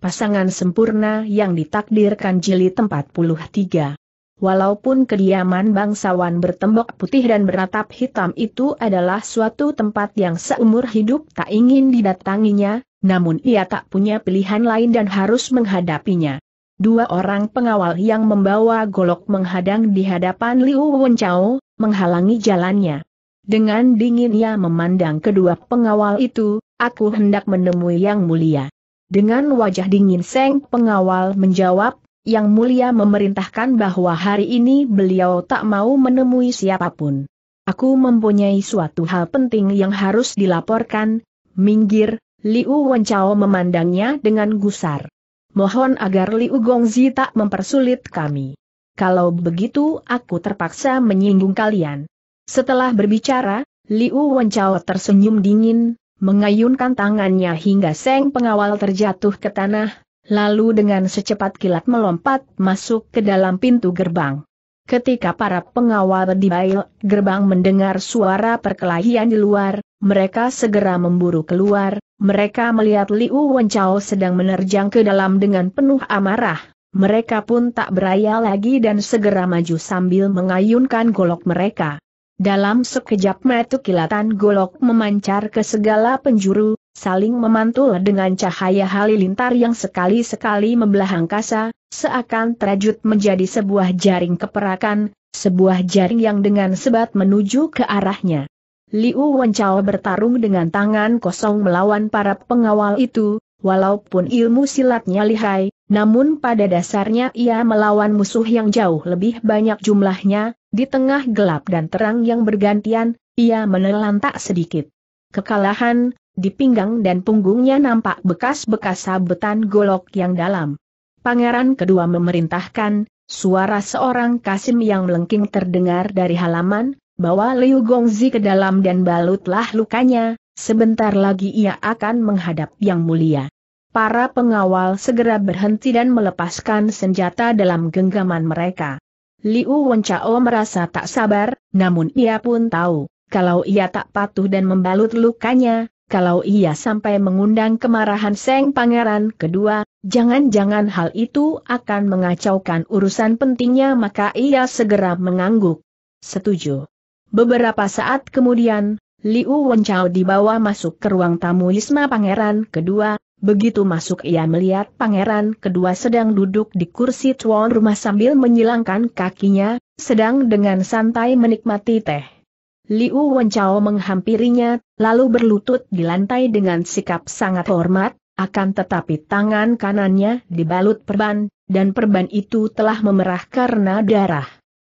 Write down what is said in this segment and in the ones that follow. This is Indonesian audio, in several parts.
pasangan sempurna yang ditakdirkan jeli tempat puluh tiga. Walaupun kediaman bangsawan bertembok putih dan beratap hitam itu adalah suatu tempat yang seumur hidup tak ingin didatanginya, namun ia tak punya pilihan lain dan harus menghadapinya. Dua orang pengawal yang membawa golok menghadang di hadapan Liu Wenchao, menghalangi jalannya. Dengan dingin ia memandang kedua pengawal itu, aku hendak menemui yang mulia. Dengan wajah dingin Seng pengawal menjawab, Yang Mulia memerintahkan bahwa hari ini beliau tak mau menemui siapapun. Aku mempunyai suatu hal penting yang harus dilaporkan, minggir, Liu Wencao memandangnya dengan gusar. Mohon agar Liu Gongzi tak mempersulit kami. Kalau begitu aku terpaksa menyinggung kalian. Setelah berbicara, Liu Wencao tersenyum dingin, mengayunkan tangannya hingga seng pengawal terjatuh ke tanah, lalu dengan secepat kilat melompat masuk ke dalam pintu gerbang. Ketika para pengawal dibail, gerbang mendengar suara perkelahian di luar, mereka segera memburu keluar, mereka melihat Liu Wenchao sedang menerjang ke dalam dengan penuh amarah. Mereka pun tak beraya lagi dan segera maju sambil mengayunkan golok mereka. Dalam sekejap mata kilatan golok memancar ke segala penjuru, saling memantul dengan cahaya halilintar yang sekali-sekali membelah angkasa, seakan terajut menjadi sebuah jaring keperakan, sebuah jaring yang dengan sebat menuju ke arahnya. Liu Wencao bertarung dengan tangan kosong melawan para pengawal itu, walaupun ilmu silatnya lihai, namun pada dasarnya ia melawan musuh yang jauh lebih banyak jumlahnya, di tengah gelap dan terang yang bergantian, ia menelan tak sedikit. Kekalahan, di pinggang dan punggungnya nampak bekas-bekas sabetan golok yang dalam. Pangeran kedua memerintahkan, suara seorang kasim yang melengking terdengar dari halaman, bawa Liu Gongzi ke dalam dan balutlah lukanya, sebentar lagi ia akan menghadap yang mulia. Para pengawal segera berhenti dan melepaskan senjata dalam genggaman mereka. Liu Wenchao merasa tak sabar, namun ia pun tahu, kalau ia tak patuh dan membalut lukanya, kalau ia sampai mengundang kemarahan Seng Pangeran kedua, jangan-jangan hal itu akan mengacaukan urusan pentingnya maka ia segera mengangguk. Setuju. Beberapa saat kemudian, Liu Wenchao dibawa masuk ke ruang tamu Wisma Pangeran kedua, Begitu masuk ia melihat pangeran kedua sedang duduk di kursi tuan rumah sambil menyilangkan kakinya, sedang dengan santai menikmati teh. Liu Wenchao menghampirinya, lalu berlutut di lantai dengan sikap sangat hormat, akan tetapi tangan kanannya dibalut perban, dan perban itu telah memerah karena darah.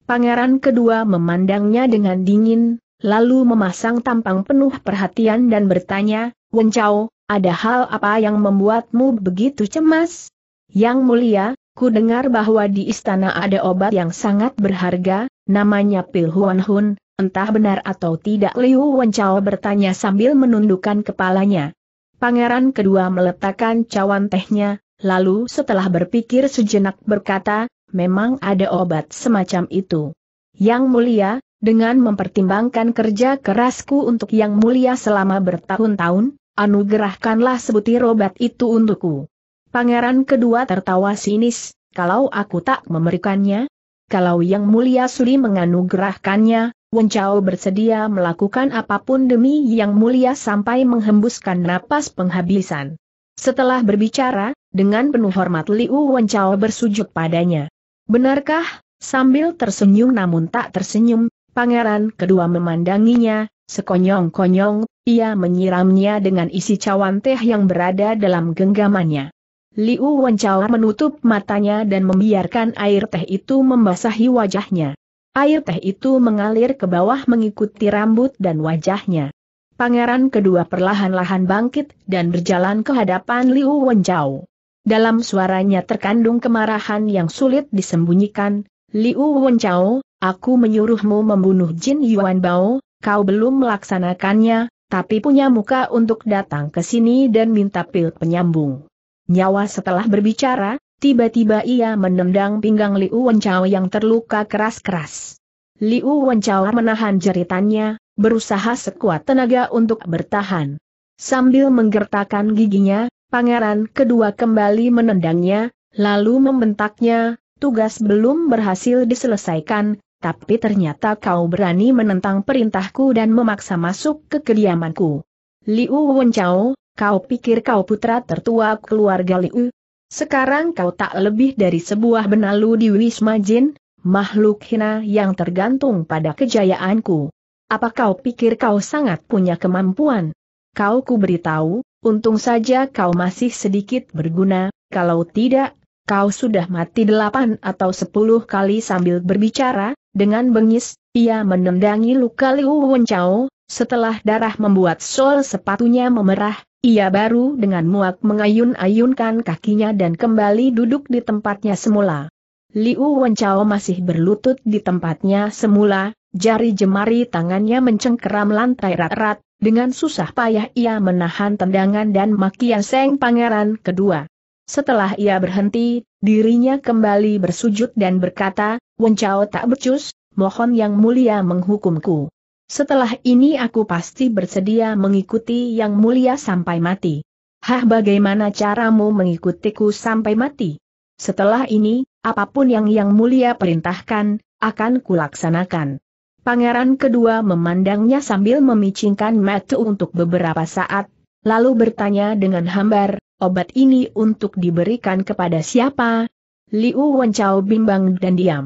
Pangeran kedua memandangnya dengan dingin, lalu memasang tampang penuh perhatian dan bertanya, Wenchao, ada hal apa yang membuatmu begitu cemas? Yang mulia, ku dengar bahwa di istana ada obat yang sangat berharga, namanya pil Huan Hun, entah benar atau tidak Liu Wencao bertanya sambil menundukkan kepalanya. Pangeran kedua meletakkan cawan tehnya, lalu setelah berpikir sejenak berkata, memang ada obat semacam itu. Yang mulia, dengan mempertimbangkan kerja kerasku untuk yang mulia selama bertahun-tahun, anugerahkanlah sebutir obat itu untukku. Pangeran kedua tertawa sinis, kalau aku tak memberikannya, kalau yang mulia Suli menganugerahkannya, Wencao bersedia melakukan apapun demi yang mulia sampai menghembuskan napas penghabisan. Setelah berbicara, dengan penuh hormat Liu Wencao bersujud padanya. Benarkah? Sambil tersenyum namun tak tersenyum, pangeran kedua memandanginya, sekonyong-konyong ia menyiramnya dengan isi cawan teh yang berada dalam genggamannya. Liu Wenchao menutup matanya dan membiarkan air teh itu membasahi wajahnya. Air teh itu mengalir ke bawah mengikuti rambut dan wajahnya. Pangeran kedua perlahan-lahan bangkit dan berjalan ke hadapan Liu Wenchao. Dalam suaranya terkandung kemarahan yang sulit disembunyikan, Liu Wenchao, aku menyuruhmu membunuh Jin Yuan Bao, kau belum melaksanakannya, tapi punya muka untuk datang ke sini dan minta pil penyambung. Nyawa setelah berbicara, tiba-tiba ia menendang pinggang Liu Wenchao yang terluka keras-keras. Liu Wenchao menahan jeritannya, berusaha sekuat tenaga untuk bertahan. Sambil menggertakkan giginya, pangeran kedua kembali menendangnya, lalu membentaknya, tugas belum berhasil diselesaikan, tapi ternyata kau berani menentang perintahku dan memaksa masuk ke kediamanku. Liu Wenchao, kau pikir kau putra tertua keluarga Liu? Sekarang kau tak lebih dari sebuah benalu di Wisma Jin, makhluk hina yang tergantung pada kejayaanku. Apa kau pikir kau sangat punya kemampuan? Kau ku beritahu, untung saja kau masih sedikit berguna, kalau tidak, kau sudah mati delapan atau sepuluh kali sambil berbicara, dengan bengis, ia menendangi luka Liu Wenchao, setelah darah membuat sol sepatunya memerah, ia baru dengan muak mengayun-ayunkan kakinya dan kembali duduk di tempatnya semula. Liu Wenchao masih berlutut di tempatnya semula, jari jemari tangannya mencengkeram lantai rat-rat, dengan susah payah ia menahan tendangan dan makian Seng Pangeran kedua. Setelah ia berhenti, Dirinya kembali bersujud dan berkata, Wencao tak becus, mohon yang mulia menghukumku. Setelah ini aku pasti bersedia mengikuti yang mulia sampai mati. Hah bagaimana caramu mengikutiku sampai mati? Setelah ini, apapun yang yang mulia perintahkan, akan kulaksanakan. Pangeran kedua memandangnya sambil memicingkan mata untuk beberapa saat, lalu bertanya dengan hambar, obat ini untuk diberikan kepada siapa? Liu Wenchao bimbang dan diam.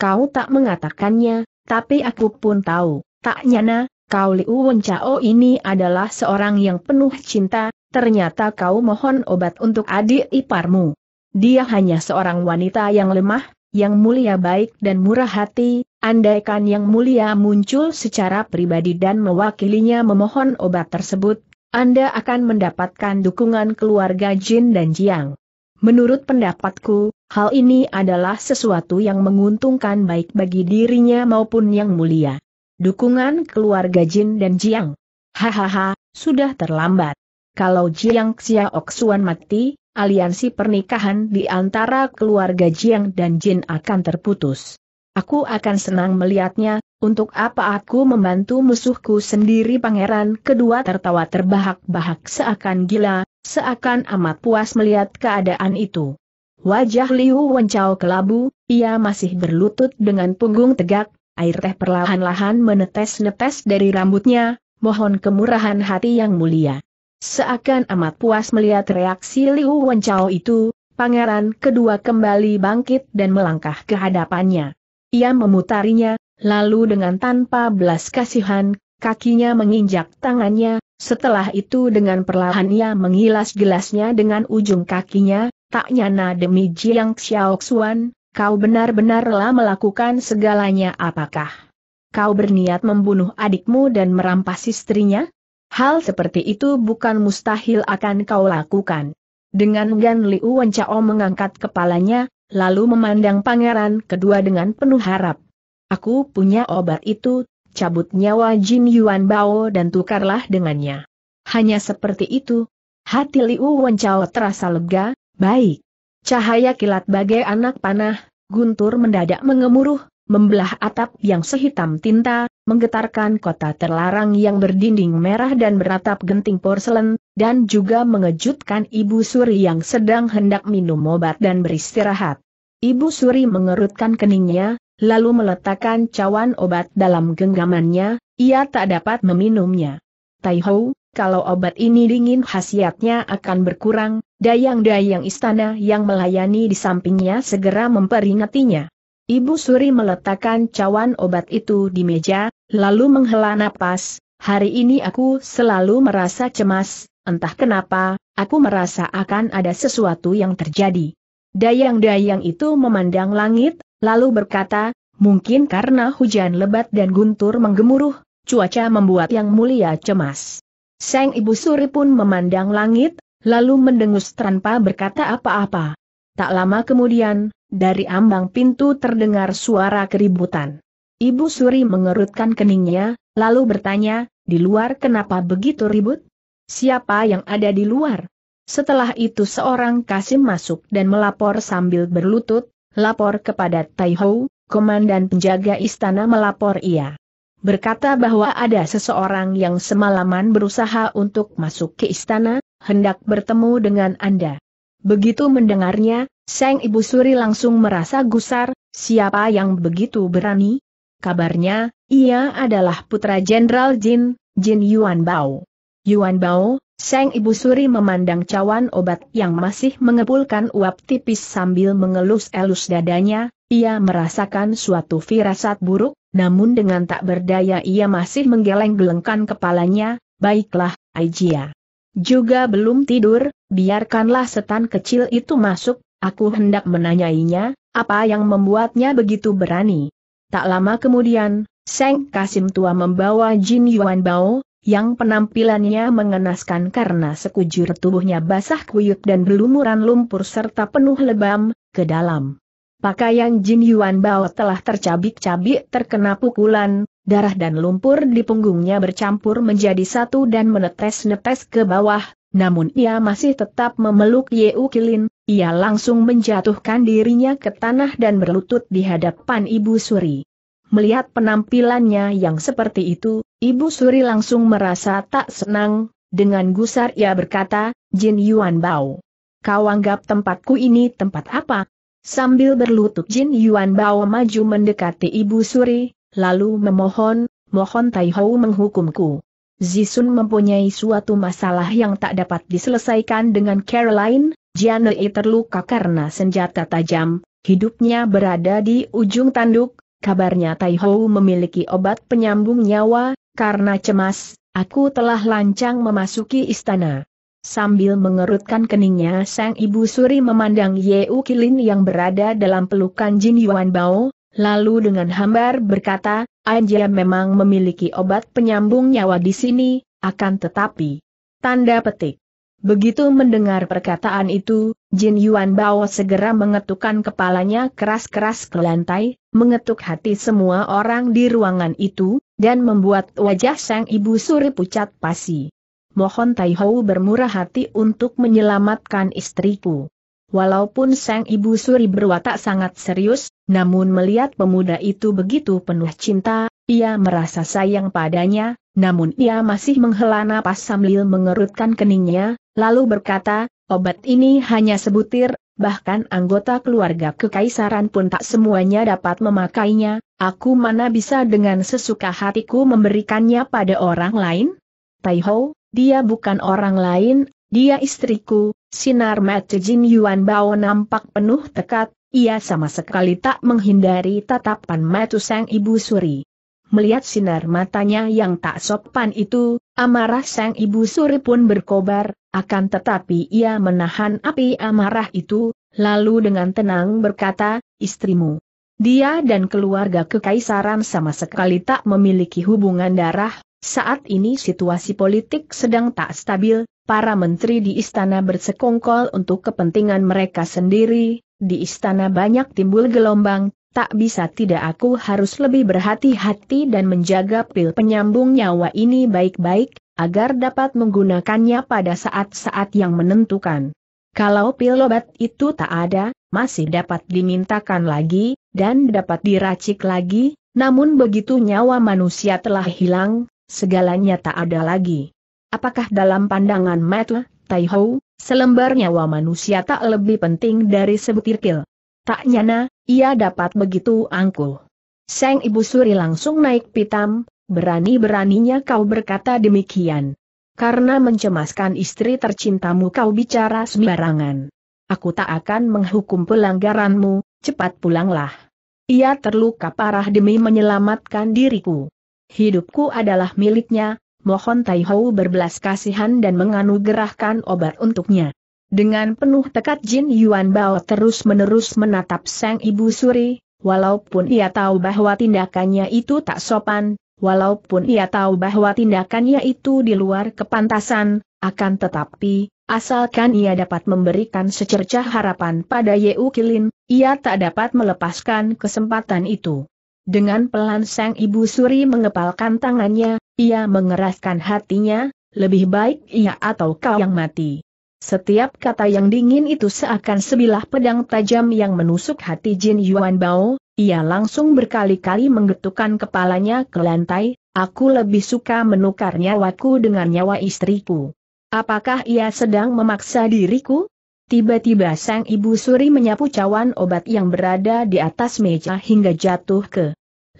Kau tak mengatakannya, tapi aku pun tahu, tak nyana, kau Liu Wenchao ini adalah seorang yang penuh cinta, ternyata kau mohon obat untuk adik iparmu. Dia hanya seorang wanita yang lemah, yang mulia baik dan murah hati, andaikan yang mulia muncul secara pribadi dan mewakilinya memohon obat tersebut, anda akan mendapatkan dukungan keluarga Jin dan Jiang. Menurut pendapatku, hal ini adalah sesuatu yang menguntungkan baik bagi dirinya maupun yang mulia. Dukungan keluarga Jin dan Jiang. Hahaha, sudah terlambat. Kalau Jiang Xiaok Xuan mati, aliansi pernikahan di antara keluarga Jiang dan Jin akan terputus. Aku akan senang melihatnya untuk apa aku membantu musuhku sendiri pangeran kedua tertawa terbahak-bahak seakan gila, seakan amat puas melihat keadaan itu. Wajah Liu Wencao kelabu, ia masih berlutut dengan punggung tegak, air teh perlahan-lahan menetes-netes dari rambutnya, mohon kemurahan hati yang mulia. Seakan amat puas melihat reaksi Liu Wencao itu, pangeran kedua kembali bangkit dan melangkah ke hadapannya. Ia memutarinya, lalu dengan tanpa belas kasihan, kakinya menginjak tangannya, setelah itu dengan perlahan ia menghilas gelasnya dengan ujung kakinya, tak nyana demi Jiang Xiaoxuan, kau benar-benarlah melakukan segalanya apakah? Kau berniat membunuh adikmu dan merampas istrinya? Hal seperti itu bukan mustahil akan kau lakukan. Dengan Gan Liu Wancao mengangkat kepalanya, lalu memandang pangeran kedua dengan penuh harap. Aku punya obat itu, cabut nyawa Jin Yuan Bao dan tukarlah dengannya. Hanya seperti itu. Hati Liu Wencao terasa lega, baik. Cahaya kilat bagai anak panah, guntur mendadak mengemuruh, membelah atap yang sehitam tinta, menggetarkan kota terlarang yang berdinding merah dan beratap genting porselen, dan juga mengejutkan Ibu Suri yang sedang hendak minum obat dan beristirahat. Ibu Suri mengerutkan keningnya, lalu meletakkan cawan obat dalam genggamannya, ia tak dapat meminumnya. Tai Ho, kalau obat ini dingin khasiatnya akan berkurang, dayang-dayang istana yang melayani di sampingnya segera memperingatinya. Ibu Suri meletakkan cawan obat itu di meja, lalu menghela napas, hari ini aku selalu merasa cemas, entah kenapa, aku merasa akan ada sesuatu yang terjadi. Dayang-dayang itu memandang langit, lalu berkata, mungkin karena hujan lebat dan guntur menggemuruh, cuaca membuat yang mulia cemas. Sang ibu suri pun memandang langit, lalu mendengus tanpa berkata apa-apa. Tak lama kemudian, dari ambang pintu terdengar suara keributan. Ibu suri mengerutkan keningnya, lalu bertanya, di luar kenapa begitu ribut? Siapa yang ada di luar? Setelah itu seorang Kasim masuk dan melapor sambil berlutut, Lapor kepada Hou, komandan penjaga istana melapor ia. Berkata bahwa ada seseorang yang semalaman berusaha untuk masuk ke istana, hendak bertemu dengan Anda. Begitu mendengarnya, Sang Ibu Suri langsung merasa gusar, siapa yang begitu berani? Kabarnya, ia adalah putra Jenderal Jin, Jin Yuan Bao. Yuan Bao, Seng ibu suri memandang cawan obat yang masih mengepulkan uap tipis sambil mengelus-elus dadanya, ia merasakan suatu firasat buruk, namun dengan tak berdaya ia masih menggeleng-gelengkan kepalanya, baiklah, Aijia. Juga belum tidur, biarkanlah setan kecil itu masuk, aku hendak menanyainya, apa yang membuatnya begitu berani. Tak lama kemudian, Seng Kasim Tua membawa Jin Yuan Bao, yang penampilannya mengenaskan karena sekujur tubuhnya basah kuyup dan berlumuran lumpur serta penuh lebam, ke dalam. Pakaian Jin Yuan Bao telah tercabik-cabik terkena pukulan, darah dan lumpur di punggungnya bercampur menjadi satu dan menetes-netes ke bawah, namun ia masih tetap memeluk Ye Kilin, ia langsung menjatuhkan dirinya ke tanah dan berlutut di hadapan Ibu Suri. Melihat penampilannya yang seperti itu, Ibu Suri langsung merasa tak senang, dengan gusar ia berkata, Jin Yuan Bao. Kau anggap tempatku ini tempat apa? Sambil berlutut Jin Yuan Bao maju mendekati Ibu Suri, lalu memohon, mohon Tai Hou menghukumku. Zisun mempunyai suatu masalah yang tak dapat diselesaikan dengan Caroline, Yi terluka karena senjata tajam, hidupnya berada di ujung tanduk, kabarnya Tai Hou memiliki obat penyambung nyawa, karena cemas, aku telah lancang memasuki istana. Sambil mengerutkan keningnya sang ibu suri memandang Yeu Kilin yang berada dalam pelukan Jin Yuan Bao, lalu dengan hambar berkata, Anja memang memiliki obat penyambung nyawa di sini, akan tetapi. Tanda petik. Begitu mendengar perkataan itu, Jin Yuan Bao segera mengetukkan kepalanya keras-keras ke lantai, mengetuk hati semua orang di ruangan itu, dan membuat wajah sang ibu suri pucat pasi. Mohon Tai bermurah hati untuk menyelamatkan istriku. Walaupun sang ibu suri berwatak sangat serius, namun melihat pemuda itu begitu penuh cinta, ia merasa sayang padanya, namun ia masih menghela napas sambil mengerutkan keningnya, Lalu berkata, obat ini hanya sebutir, bahkan anggota keluarga kekaisaran pun tak semuanya dapat memakainya, aku mana bisa dengan sesuka hatiku memberikannya pada orang lain? Taiho, dia bukan orang lain, dia istriku, sinar mata Jin Yuan Bao nampak penuh tekad, ia sama sekali tak menghindari tatapan mata sang ibu suri. Melihat sinar matanya yang tak sopan itu, amarah sang ibu suri pun berkobar, akan tetapi ia menahan api amarah itu, lalu dengan tenang berkata, istrimu. Dia dan keluarga kekaisaran sama sekali tak memiliki hubungan darah, saat ini situasi politik sedang tak stabil, para menteri di istana bersekongkol untuk kepentingan mereka sendiri, di istana banyak timbul gelombang, tak bisa tidak aku harus lebih berhati-hati dan menjaga pil penyambung nyawa ini baik-baik, agar dapat menggunakannya pada saat-saat yang menentukan. Kalau pil obat itu tak ada, masih dapat dimintakan lagi, dan dapat diracik lagi, namun begitu nyawa manusia telah hilang, segalanya tak ada lagi. Apakah dalam pandangan Mata, Taihou, selembar nyawa manusia tak lebih penting dari sebutir pil? Tak nyana, ia dapat begitu angkuh. Seng ibu suri langsung naik pitam, berani-beraninya kau berkata demikian. Karena mencemaskan istri tercintamu kau bicara sembarangan. Aku tak akan menghukum pelanggaranmu, cepat pulanglah. Ia terluka parah demi menyelamatkan diriku. Hidupku adalah miliknya, mohon Taihou berbelas kasihan dan menganugerahkan obat untuknya. Dengan penuh tekad Jin Yuan Bao terus-menerus menatap sang ibu suri, walaupun ia tahu bahwa tindakannya itu tak sopan, walaupun ia tahu bahwa tindakannya itu di luar kepantasan, akan tetapi, asalkan ia dapat memberikan secercah harapan pada Ye Kilin, ia tak dapat melepaskan kesempatan itu. Dengan pelan sang ibu suri mengepalkan tangannya, ia mengeraskan hatinya, lebih baik ia atau kau yang mati. Setiap kata yang dingin itu seakan sebilah pedang tajam yang menusuk hati Jin Yuan Bao, ia langsung berkali-kali menggetukkan kepalanya ke lantai, aku lebih suka menukar nyawaku dengan nyawa istriku. Apakah ia sedang memaksa diriku? Tiba-tiba sang ibu suri menyapu cawan obat yang berada di atas meja hingga jatuh ke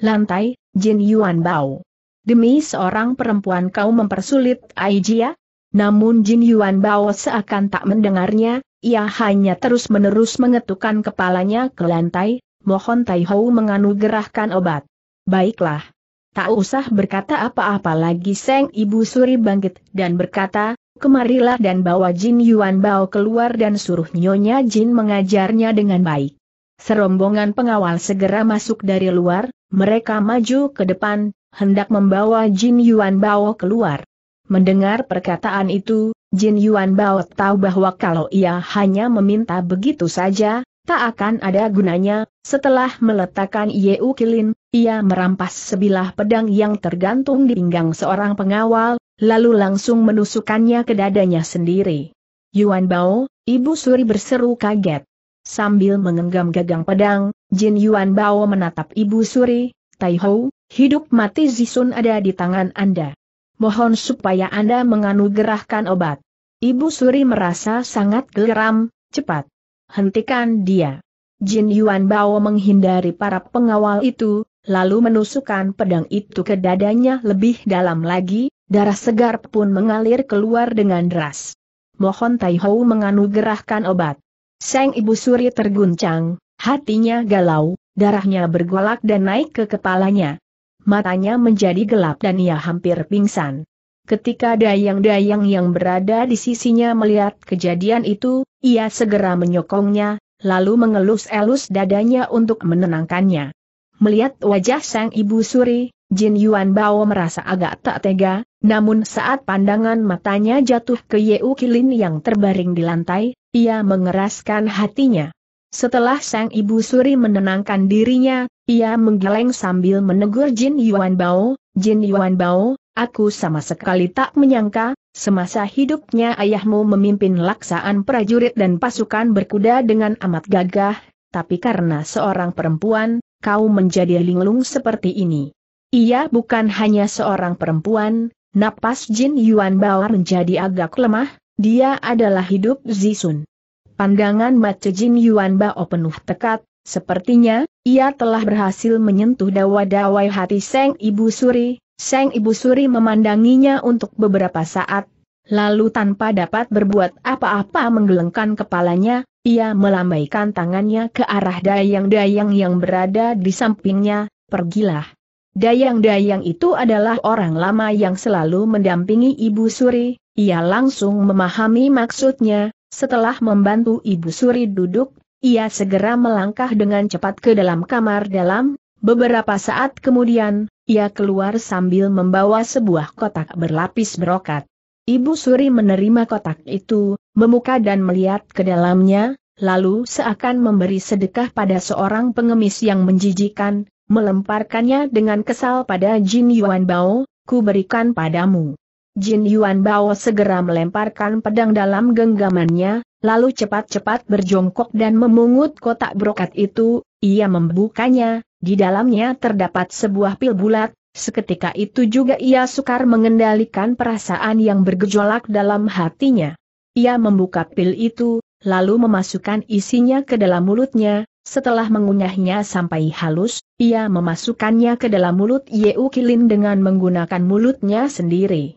lantai, Jin Yuan Bao. Demi seorang perempuan kau mempersulit Aijia? Namun Jin Yuan Bao seakan tak mendengarnya, ia hanya terus-menerus mengetukkan kepalanya ke lantai, mohon Tai Hou menganugerahkan obat. Baiklah. Tak usah berkata apa-apa lagi Seng Ibu Suri bangkit dan berkata, kemarilah dan bawa Jin Yuan Bao keluar dan suruh Nyonya Jin mengajarnya dengan baik. Serombongan pengawal segera masuk dari luar, mereka maju ke depan, hendak membawa Jin Yuan Bao keluar. Mendengar perkataan itu, Jin Yuan Bao tahu bahwa kalau ia hanya meminta begitu saja, tak akan ada gunanya, setelah meletakkan Yeu Kilin, ia merampas sebilah pedang yang tergantung di pinggang seorang pengawal, lalu langsung menusukannya ke dadanya sendiri. Yuan Bao, Ibu Suri berseru kaget. Sambil mengenggam gagang pedang, Jin Yuan Bao menatap Ibu Suri, Tai hidup mati Zisun ada di tangan Anda mohon supaya Anda menganugerahkan obat. Ibu Suri merasa sangat geram, cepat. Hentikan dia. Jin Yuan Bao menghindari para pengawal itu, lalu menusukkan pedang itu ke dadanya lebih dalam lagi, darah segar pun mengalir keluar dengan deras. Mohon Tai Hou menganugerahkan obat. Seng Ibu Suri terguncang, hatinya galau, darahnya bergolak dan naik ke kepalanya matanya menjadi gelap dan ia hampir pingsan. Ketika dayang-dayang yang berada di sisinya melihat kejadian itu, ia segera menyokongnya, lalu mengelus-elus dadanya untuk menenangkannya. Melihat wajah sang ibu suri, Jin Yuan Bao merasa agak tak tega, namun saat pandangan matanya jatuh ke Yeu Kilin yang terbaring di lantai, ia mengeraskan hatinya. Setelah sang ibu suri menenangkan dirinya, ia menggeleng sambil menegur Jin Yuan Bao, Jin Yuan Bao, aku sama sekali tak menyangka, semasa hidupnya ayahmu memimpin laksaan prajurit dan pasukan berkuda dengan amat gagah, tapi karena seorang perempuan, kau menjadi linglung seperti ini. Ia bukan hanya seorang perempuan, napas Jin Yuan Bao menjadi agak lemah, dia adalah hidup Zisun. Pandangan Mace Jin Yuan Bao penuh tekad, sepertinya, ia telah berhasil menyentuh dawa-dawai hati Seng Ibu Suri, Seng Ibu Suri memandanginya untuk beberapa saat, lalu tanpa dapat berbuat apa-apa menggelengkan kepalanya, ia melambaikan tangannya ke arah dayang-dayang yang berada di sampingnya, pergilah. Dayang-dayang itu adalah orang lama yang selalu mendampingi Ibu Suri, ia langsung memahami maksudnya, setelah membantu Ibu Suri duduk, ia segera melangkah dengan cepat ke dalam kamar dalam, beberapa saat kemudian, ia keluar sambil membawa sebuah kotak berlapis brokat. Ibu Suri menerima kotak itu, memuka dan melihat ke dalamnya, lalu seakan memberi sedekah pada seorang pengemis yang menjijikan, melemparkannya dengan kesal pada Jin Yuan Bao, ku berikan padamu. Jin Yuan Bao segera melemparkan pedang dalam genggamannya, lalu cepat-cepat berjongkok dan memungut kotak brokat itu, ia membukanya, di dalamnya terdapat sebuah pil bulat, Seketika itu juga ia sukar mengendalikan perasaan yang bergejolak dalam hatinya. Ia membuka pil itu, lalu memasukkan isinya ke dalam mulutnya, setelah mengunyahnya sampai halus, ia memasukkannya ke dalam mulut Yeu Kilin dengan menggunakan mulutnya sendiri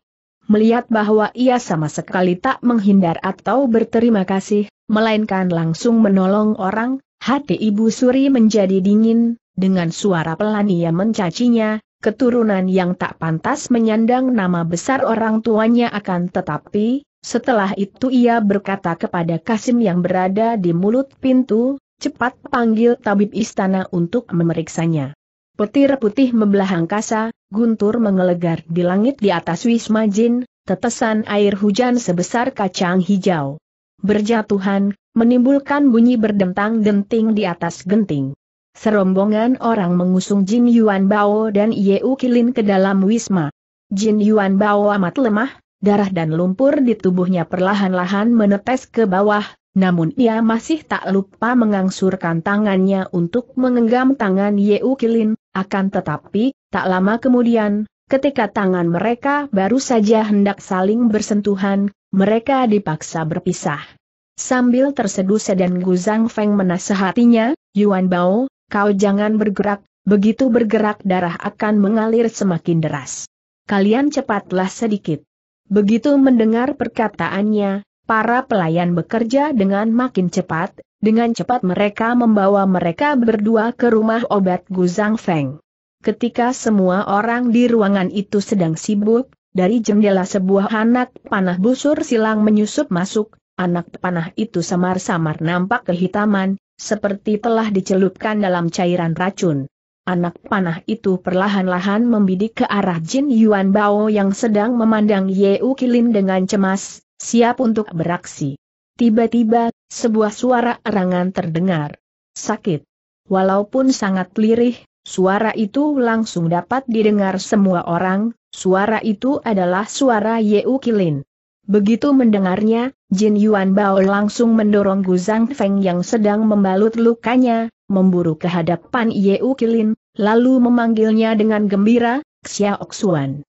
melihat bahwa ia sama sekali tak menghindar atau berterima kasih, melainkan langsung menolong orang, hati Ibu Suri menjadi dingin, dengan suara pelan ia mencacinya, keturunan yang tak pantas menyandang nama besar orang tuanya akan tetapi, setelah itu ia berkata kepada Kasim yang berada di mulut pintu, cepat panggil tabib istana untuk memeriksanya. Petir putih membelah angkasa, guntur mengelegar di langit di atas Wisma Jin, tetesan air hujan sebesar kacang hijau. Berjatuhan, menimbulkan bunyi berdentang-denting di atas genting. Serombongan orang mengusung Jin Yuan Bao dan Yeu Kilin ke dalam Wisma. Jin Yuan Bao amat lemah, darah dan lumpur di tubuhnya perlahan-lahan menetes ke bawah, namun ia masih tak lupa mengangsurkan tangannya untuk mengenggam tangan Yeu Kilin, akan tetapi, tak lama kemudian, ketika tangan mereka baru saja hendak saling bersentuhan, mereka dipaksa berpisah. Sambil terseduh dan Guzang Feng menasehatinya, Yuan Bao, kau jangan bergerak, begitu bergerak darah akan mengalir semakin deras. Kalian cepatlah sedikit. Begitu mendengar perkataannya, para pelayan bekerja dengan makin cepat, dengan cepat mereka membawa mereka berdua ke rumah obat Guzang Feng. Ketika semua orang di ruangan itu sedang sibuk, dari jendela sebuah anak panah busur silang menyusup masuk, anak panah itu samar-samar nampak kehitaman, seperti telah dicelupkan dalam cairan racun. Anak panah itu perlahan-lahan membidik ke arah Jin Yuan Bao yang sedang memandang Yeu Kilin dengan cemas, siap untuk beraksi. Tiba-tiba, sebuah suara erangan terdengar. Sakit. Walaupun sangat lirih, suara itu langsung dapat didengar semua orang, suara itu adalah suara Yeu Kilin. Begitu mendengarnya, Jin Yuan Bao langsung mendorong Gu Zhang Feng yang sedang membalut lukanya, memburu ke hadapan Yeu Kilin, lalu memanggilnya dengan gembira, Xiao Xuan.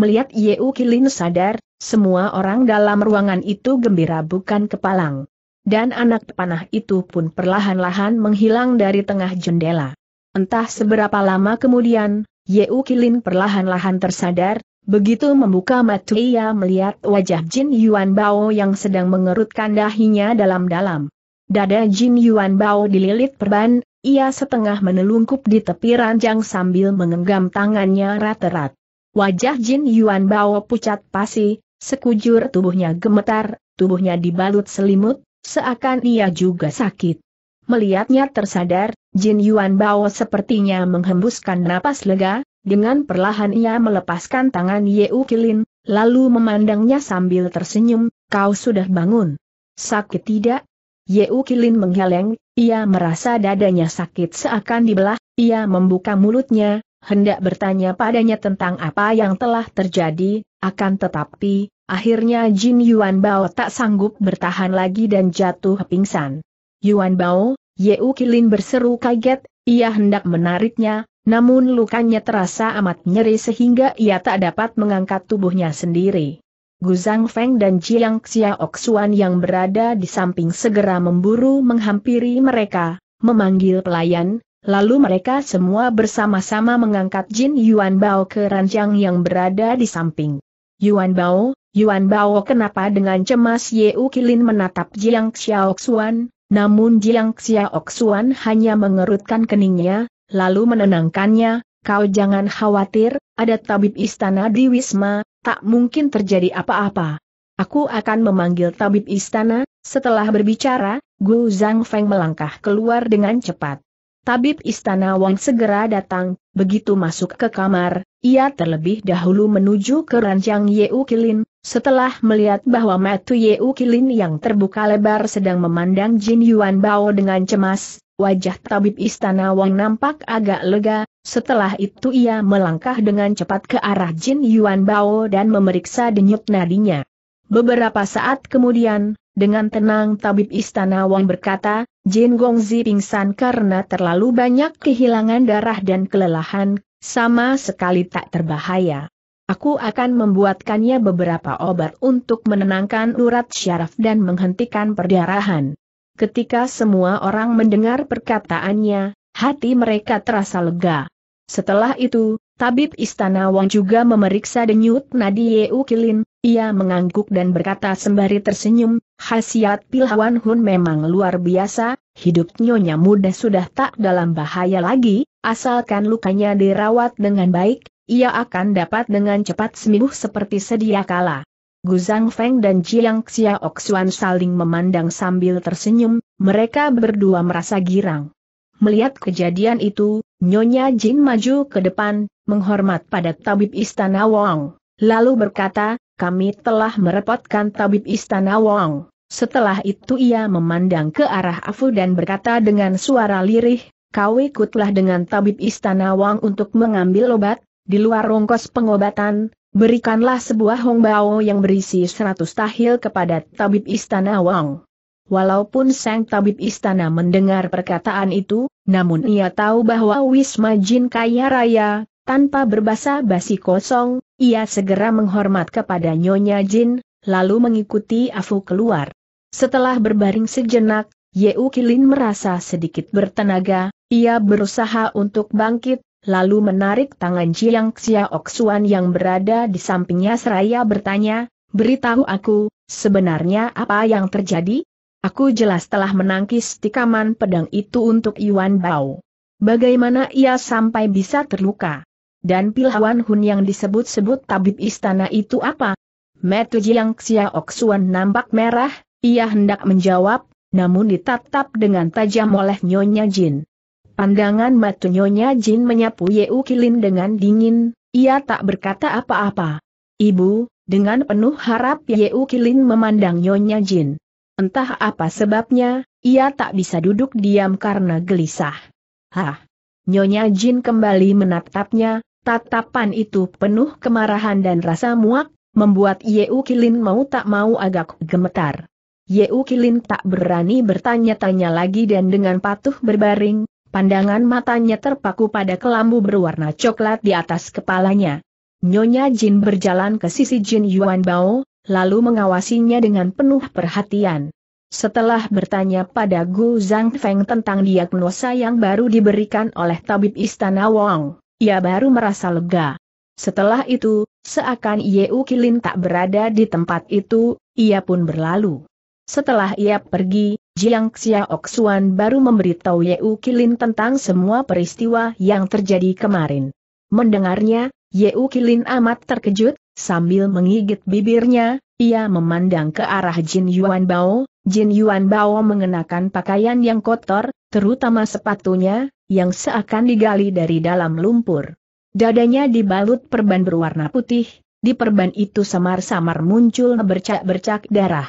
Melihat Yeu Kilin sadar, semua orang dalam ruangan itu gembira bukan kepalang. Dan anak panah itu pun perlahan-lahan menghilang dari tengah jendela. Entah seberapa lama kemudian, Yeu Kilin perlahan-lahan tersadar, begitu membuka mata ia melihat wajah Jin Yuan Bao yang sedang mengerutkan dahinya dalam-dalam. Dada Jin Yuan Bao dililit perban, ia setengah menelungkup di tepi ranjang sambil mengenggam tangannya rat-rat. Wajah Jin Yuan Bao pucat pasi, sekujur tubuhnya gemetar, tubuhnya dibalut selimut, seakan ia juga sakit. Melihatnya tersadar, Jin Yuan Bao sepertinya menghembuskan napas lega, dengan perlahan ia melepaskan tangan Ye Kilin, lalu memandangnya sambil tersenyum, kau sudah bangun. Sakit tidak? Ye Kilin menggeleng, ia merasa dadanya sakit seakan dibelah, ia membuka mulutnya, hendak bertanya padanya tentang apa yang telah terjadi, akan tetapi, akhirnya Jin Yuan Bao tak sanggup bertahan lagi dan jatuh pingsan. Yuan Bao, Yeu Kilin berseru kaget, ia hendak menariknya, namun lukanya terasa amat nyeri sehingga ia tak dapat mengangkat tubuhnya sendiri. Gu Zhang Feng dan Jiang Xiaoxuan yang berada di samping segera memburu menghampiri mereka, memanggil pelayan, Lalu mereka semua bersama-sama mengangkat Jin Yuan Bao ke ranjang yang berada di samping. Yuan Bao, Yuan Bao kenapa dengan cemas Yeu Kilin menatap Jiang Xiaoxuan, namun Jiang Xiaoxuan hanya mengerutkan keningnya, lalu menenangkannya, kau jangan khawatir, ada tabib istana di Wisma, tak mungkin terjadi apa-apa. Aku akan memanggil tabib istana, setelah berbicara, Gu Zhang Feng melangkah keluar dengan cepat. Tabib Istana Wang segera datang, begitu masuk ke kamar, ia terlebih dahulu menuju ke ranjang Yeu Kilin, setelah melihat bahwa mata Yeu Kilin yang terbuka lebar sedang memandang Jin Yuan Bao dengan cemas, wajah Tabib Istana Wang nampak agak lega, setelah itu ia melangkah dengan cepat ke arah Jin Yuan Bao dan memeriksa denyut nadinya. Beberapa saat kemudian, dengan tenang Tabib Istana Wang berkata, Jin Gongzi pingsan karena terlalu banyak kehilangan darah dan kelelahan, sama sekali tak terbahaya. Aku akan membuatkannya beberapa obat untuk menenangkan urat syaraf dan menghentikan perdarahan. Ketika semua orang mendengar perkataannya, hati mereka terasa lega. Setelah itu, tabib istana Wang juga memeriksa denyut nadi Yeu Kilin, ia mengangguk dan berkata sembari tersenyum, Khasiat Pilhawan Hun memang luar biasa, hidup nyonya muda sudah tak dalam bahaya lagi, asalkan lukanya dirawat dengan baik, ia akan dapat dengan cepat sembuh seperti sedia kala. Gu Zhang Feng dan Jiang Xiaoxuan saling memandang sambil tersenyum, mereka berdua merasa girang. Melihat kejadian itu, Nyonya Jin maju ke depan, menghormat pada tabib istana Wong, lalu berkata, kami telah merepotkan tabib istana Wong. Setelah itu ia memandang ke arah Afu dan berkata dengan suara lirih, kau ikutlah dengan tabib istana Wong untuk mengambil obat, di luar rongkos pengobatan, berikanlah sebuah hongbao yang berisi seratus tahil kepada tabib istana Wong. Walaupun sang tabib istana mendengar perkataan itu, namun ia tahu bahwa Wisma Jin Kaya Raya, tanpa berbahasa basi kosong, ia segera menghormat kepada Nyonya Jin, lalu mengikuti Afu keluar. Setelah berbaring sejenak, Yeu Kilin merasa sedikit bertenaga, ia berusaha untuk bangkit, lalu menarik tangan Jiang Xiaok yang berada di sampingnya seraya bertanya, beritahu aku, sebenarnya apa yang terjadi? Aku jelas telah menangkis tikaman pedang itu untuk Yuan Bao. Bagaimana ia sampai bisa terluka? Dan Pilhawan Hun yang disebut-sebut tabib istana itu apa? Metu yang Xiaoxuan nampak merah, ia hendak menjawab, namun ditatap dengan tajam oleh Nyonya Jin. Pandangan mata Nyonya Jin menyapu Yeu Kilin dengan dingin, ia tak berkata apa-apa. Ibu, dengan penuh harap Yeu Kilin memandang Nyonya Jin. Entah apa sebabnya, ia tak bisa duduk diam karena gelisah. Hah! Nyonya Jin kembali menatapnya, Tatapan itu penuh kemarahan dan rasa muak, membuat Yeu Kilin mau tak mau agak gemetar. Yeu Kilin tak berani bertanya-tanya lagi dan dengan patuh berbaring, pandangan matanya terpaku pada kelambu berwarna coklat di atas kepalanya. Nyonya Jin berjalan ke sisi Jin Yuan Bao, lalu mengawasinya dengan penuh perhatian. Setelah bertanya pada Gu Zhang Feng tentang diagnosa yang baru diberikan oleh tabib istana Wang, ia baru merasa lega. Setelah itu, seakan Yeu Kilin tak berada di tempat itu, ia pun berlalu. Setelah ia pergi, Jiang Xiaoxuan baru memberitahu Yeu Kilin tentang semua peristiwa yang terjadi kemarin. Mendengarnya, Yeu Kilin amat terkejut, sambil menggigit bibirnya, ia memandang ke arah Jin Yuan Bao, Jin Yuan Bao mengenakan pakaian yang kotor, terutama sepatunya, yang seakan digali dari dalam lumpur. Dadanya dibalut perban berwarna putih, di perban itu samar-samar muncul bercak-bercak darah.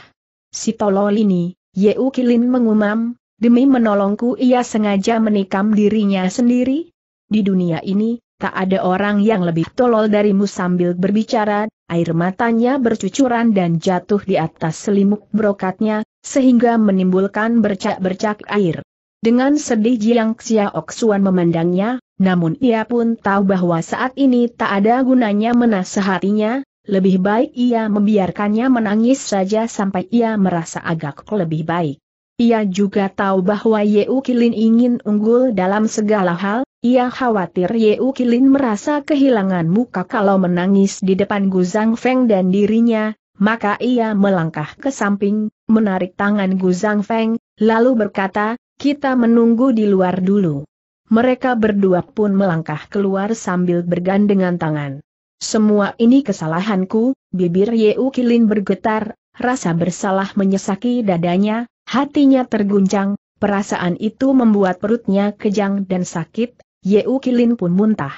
Si tolol ini, Yeu Kilin mengumam, demi menolongku ia sengaja menikam dirinya sendiri? Di dunia ini, tak ada orang yang lebih tolol darimu sambil berbicara, air matanya bercucuran dan jatuh di atas selimut brokatnya, sehingga menimbulkan bercak-bercak air. Dengan sedih Jiang Xiaoxuan memandangnya, namun ia pun tahu bahwa saat ini tak ada gunanya menasehatinya, lebih baik ia membiarkannya menangis saja sampai ia merasa agak lebih baik. Ia juga tahu bahwa Yeu Kilin ingin unggul dalam segala hal, ia khawatir Yeu Kilin merasa kehilangan muka kalau menangis di depan Gu Zhang Feng dan dirinya, maka ia melangkah ke samping, menarik tangan Gu Zhang Feng, lalu berkata, kita menunggu di luar dulu. Mereka berdua pun melangkah keluar sambil bergandengan tangan. Semua ini kesalahanku, bibir Yeu Kilin bergetar, rasa bersalah menyesaki dadanya, hatinya terguncang, perasaan itu membuat perutnya kejang dan sakit, Yeu Kilin pun muntah.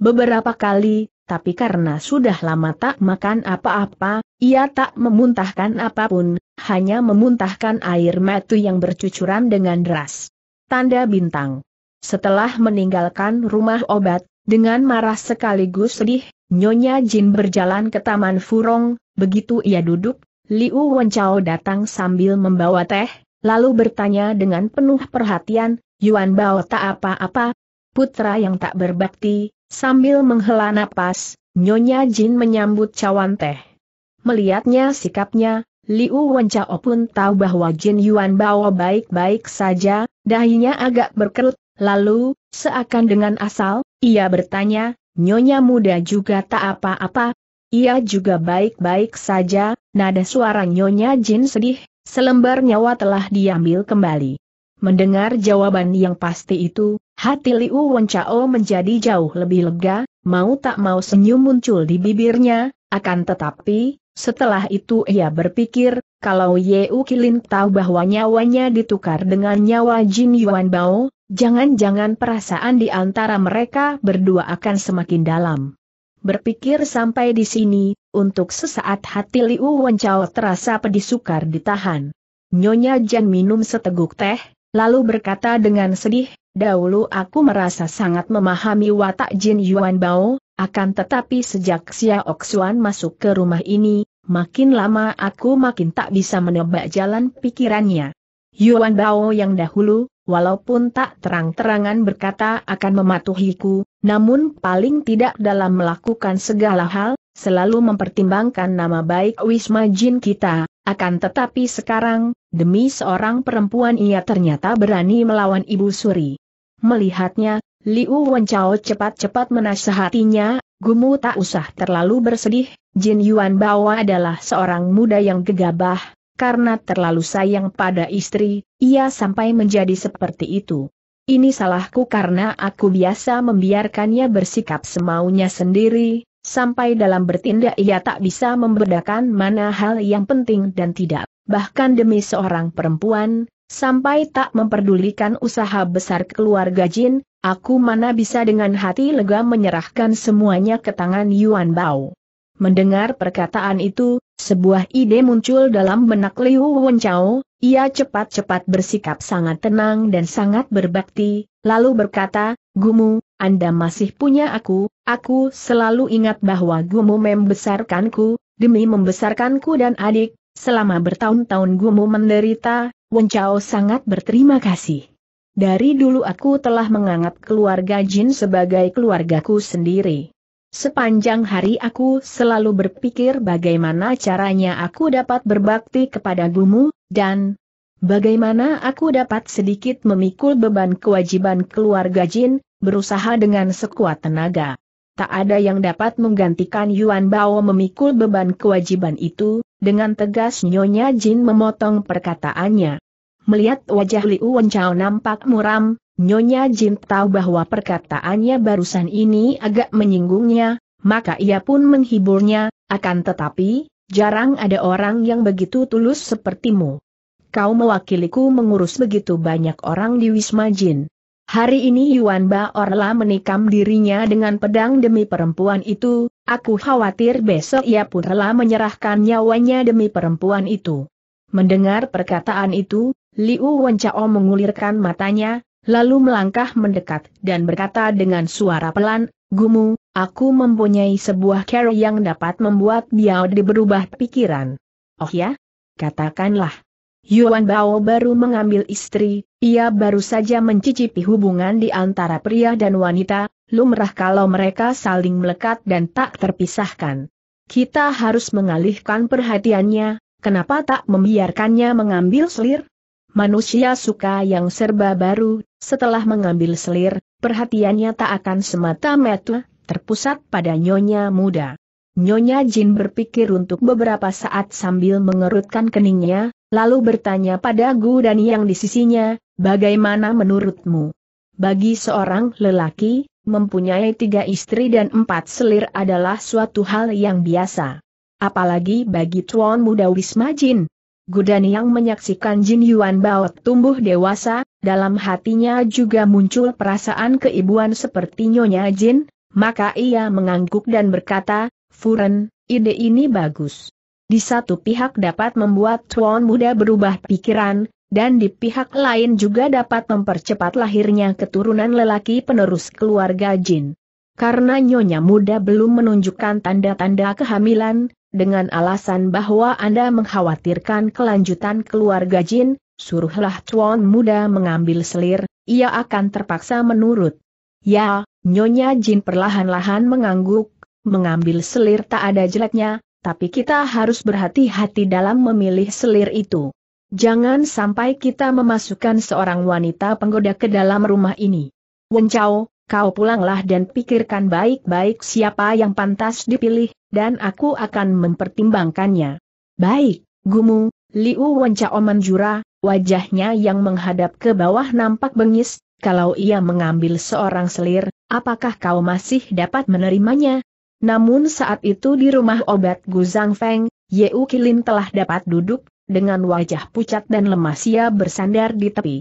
Beberapa kali, tapi karena sudah lama tak makan apa-apa, ia tak memuntahkan apapun, hanya memuntahkan air matu yang bercucuran dengan deras. Tanda bintang. Setelah meninggalkan rumah obat, dengan marah sekaligus sedih, Nyonya Jin berjalan ke Taman Furong, begitu ia duduk, Liu Wenchao datang sambil membawa teh, lalu bertanya dengan penuh perhatian, Yuan Bao tak apa-apa, putra yang tak berbakti, Sambil menghela napas, Nyonya Jin menyambut cawan teh. Melihatnya sikapnya, Liu Wenchao pun tahu bahwa Jin Yuan bawa baik-baik saja, dahinya agak berkerut, lalu, seakan dengan asal, ia bertanya, Nyonya muda juga tak apa-apa, ia juga baik-baik saja, nada suara Nyonya Jin sedih, selembar nyawa telah diambil kembali. Mendengar jawaban yang pasti itu, hati Liu Wencao menjadi jauh lebih lega, mau tak mau senyum muncul di bibirnya, akan tetapi, setelah itu ia berpikir, kalau U Kilin tahu bahwa nyawanya ditukar dengan nyawa Jin Yuan Bao, jangan-jangan perasaan di antara mereka berdua akan semakin dalam. Berpikir sampai di sini, untuk sesaat hati Liu Wencao terasa pedih sukar ditahan. Nyonya Jan minum seteguk teh, lalu berkata dengan sedih, dahulu aku merasa sangat memahami watak Jin Yuan Bao, akan tetapi sejak Xiao Xuan masuk ke rumah ini, makin lama aku makin tak bisa menebak jalan pikirannya. Yuan Bao yang dahulu, walaupun tak terang-terangan berkata akan mematuhiku, namun paling tidak dalam melakukan segala hal, selalu mempertimbangkan nama baik Wisma Jin kita, akan tetapi sekarang, demi seorang perempuan ia ternyata berani melawan Ibu Suri. Melihatnya, Liu Wencao cepat-cepat menasehatinya, Gumu tak usah terlalu bersedih, Jin Yuan Bawa adalah seorang muda yang gegabah, karena terlalu sayang pada istri, ia sampai menjadi seperti itu. Ini salahku karena aku biasa membiarkannya bersikap semaunya sendiri, Sampai dalam bertindak ia tak bisa membedakan mana hal yang penting dan tidak. Bahkan demi seorang perempuan, sampai tak memperdulikan usaha besar keluarga Jin, aku mana bisa dengan hati lega menyerahkan semuanya ke tangan Yuan Bao. Mendengar perkataan itu, sebuah ide muncul dalam benak Liu Wenchao, ia cepat-cepat bersikap sangat tenang dan sangat berbakti, lalu berkata, Gumu, Anda masih punya aku, Aku selalu ingat bahwa Gumu membesarkanku, demi membesarkanku dan adik, selama bertahun-tahun Gumu menderita, Wencao sangat berterima kasih. Dari dulu aku telah menganggap keluarga Jin sebagai keluargaku sendiri. Sepanjang hari aku selalu berpikir bagaimana caranya aku dapat berbakti kepada Gumu, dan bagaimana aku dapat sedikit memikul beban kewajiban keluarga Jin, berusaha dengan sekuat tenaga tak ada yang dapat menggantikan Yuan Bao memikul beban kewajiban itu, dengan tegas Nyonya Jin memotong perkataannya. Melihat wajah Liu Wenchao nampak muram, Nyonya Jin tahu bahwa perkataannya barusan ini agak menyinggungnya, maka ia pun menghiburnya, akan tetapi, jarang ada orang yang begitu tulus sepertimu. Kau mewakiliku mengurus begitu banyak orang di Wisma Jin. Hari ini Yuan Orla menikam dirinya dengan pedang demi perempuan itu, aku khawatir besok ia pun rela menyerahkan nyawanya demi perempuan itu. Mendengar perkataan itu, Liu Wencao mengulirkan matanya, lalu melangkah mendekat dan berkata dengan suara pelan, Gumu, aku mempunyai sebuah cara yang dapat membuat Biao berubah pikiran. Oh ya? Katakanlah. Yuan Bao baru mengambil istri, ia baru saja mencicipi hubungan di antara pria dan wanita, lumrah kalau mereka saling melekat dan tak terpisahkan. Kita harus mengalihkan perhatiannya, kenapa tak membiarkannya mengambil selir? Manusia suka yang serba baru, setelah mengambil selir, perhatiannya tak akan semata-mata terpusat pada nyonya muda. Nyonya Jin berpikir untuk beberapa saat sambil mengerutkan keningnya, lalu bertanya pada Gu dan yang di sisinya, bagaimana menurutmu? Bagi seorang lelaki, mempunyai tiga istri dan empat selir adalah suatu hal yang biasa. Apalagi bagi Tuan Muda Wisma Jin. Gudan yang menyaksikan Jin Yuan Bao tumbuh dewasa, dalam hatinya juga muncul perasaan keibuan seperti Nyonya Jin, maka ia mengangguk dan berkata, Furen, ide ini bagus. Di satu pihak dapat membuat tuan muda berubah pikiran, dan di pihak lain juga dapat mempercepat lahirnya keturunan lelaki penerus keluarga Jin. Karena nyonya muda belum menunjukkan tanda-tanda kehamilan, dengan alasan bahwa Anda mengkhawatirkan kelanjutan keluarga Jin, suruhlah tuan muda mengambil selir, ia akan terpaksa menurut. Ya, nyonya Jin perlahan-lahan mengangguk, mengambil selir tak ada jeleknya, tapi kita harus berhati-hati dalam memilih selir itu. Jangan sampai kita memasukkan seorang wanita penggoda ke dalam rumah ini. Chao, kau pulanglah dan pikirkan baik-baik siapa yang pantas dipilih, dan aku akan mempertimbangkannya. Baik, Gumu, Liu Wencao menjura, wajahnya yang menghadap ke bawah nampak bengis, kalau ia mengambil seorang selir, apakah kau masih dapat menerimanya? Namun saat itu di rumah obat Gu Zhang Feng, Yeu Kilin telah dapat duduk, dengan wajah pucat dan lemas ia bersandar di tepi.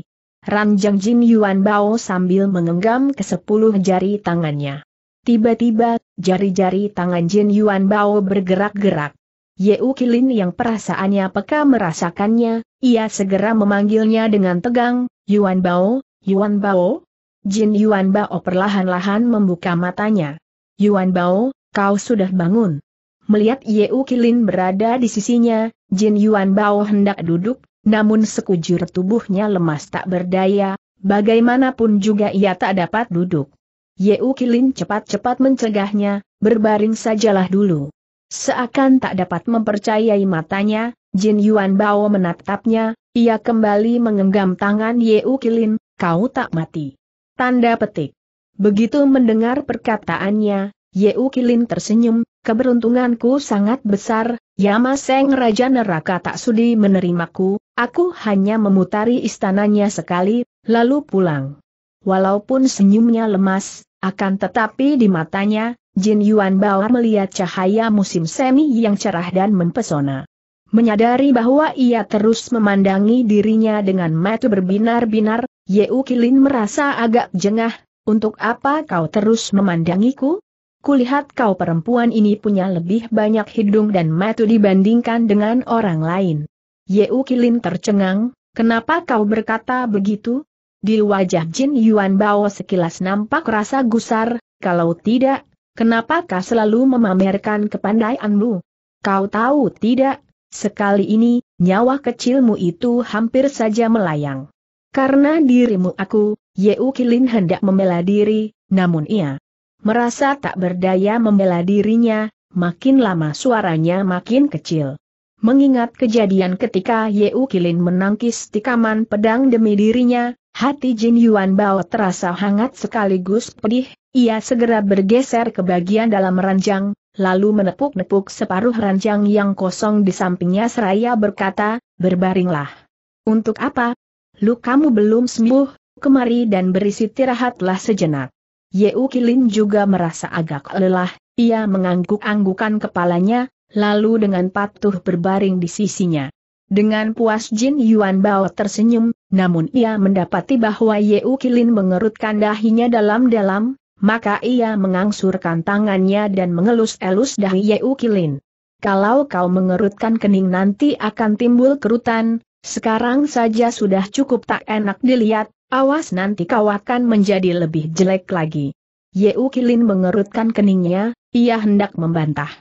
Ranjang Jin Yuan Bao sambil mengenggam ke sepuluh jari tangannya. Tiba-tiba, jari-jari tangan Jin Yuan Bao bergerak-gerak. Yeu Kilin yang perasaannya peka merasakannya, ia segera memanggilnya dengan tegang, Yuan Bao, Yuan Bao. Jin Yuan Bao perlahan-lahan membuka matanya. Yuan Bao, kau sudah bangun. Melihat Yeu Kilin berada di sisinya, Jin Yuan Bao hendak duduk, namun sekujur tubuhnya lemas tak berdaya, bagaimanapun juga ia tak dapat duduk. Yeu Kilin cepat-cepat mencegahnya, berbaring sajalah dulu. Seakan tak dapat mempercayai matanya, Jin Yuan Bao menatapnya, ia kembali mengenggam tangan Yeu Kilin, kau tak mati. Tanda petik. Begitu mendengar perkataannya, Yeu Kilin tersenyum, keberuntunganku sangat besar, Yama Seng Raja Neraka tak sudi menerimaku, aku hanya memutari istananya sekali, lalu pulang. Walaupun senyumnya lemas, akan tetapi di matanya, Jin Yuan Bao melihat cahaya musim semi yang cerah dan mempesona. Menyadari bahwa ia terus memandangi dirinya dengan mata berbinar-binar, Yeu Kilin merasa agak jengah, untuk apa kau terus memandangiku? Kulihat kau perempuan ini punya lebih banyak hidung dan mata dibandingkan dengan orang lain. Yeu Kilin tercengang, kenapa kau berkata begitu? Di wajah Jin Yuan Bao sekilas nampak rasa gusar, kalau tidak, kenapa kau selalu memamerkan kepandaianmu? Kau tahu tidak, sekali ini, nyawa kecilmu itu hampir saja melayang. Karena dirimu aku, Yeu Kilin hendak membela diri, namun ia Merasa tak berdaya membela dirinya, makin lama suaranya makin kecil. Mengingat kejadian ketika Ye Kilin menangkis tikaman pedang demi dirinya, hati Jin Yuan Bao terasa hangat sekaligus pedih, ia segera bergeser ke bagian dalam ranjang, lalu menepuk-nepuk separuh ranjang yang kosong di sampingnya seraya berkata, berbaringlah. Untuk apa? Lu kamu belum sembuh, kemari dan berisi tirahatlah sejenak. Yeu Kilin juga merasa agak lelah, ia mengangguk-anggukan kepalanya, lalu dengan patuh berbaring di sisinya. Dengan puas Jin Yuan Bao tersenyum, namun ia mendapati bahwa Yeu Kilin mengerutkan dahinya dalam-dalam, maka ia mengangsurkan tangannya dan mengelus-elus dahi Yeu Kilin. Kalau kau mengerutkan kening nanti akan timbul kerutan, sekarang saja sudah cukup tak enak dilihat, Awas nanti kau akan menjadi lebih jelek lagi. Ye Ukilin mengerutkan keningnya, ia hendak membantah.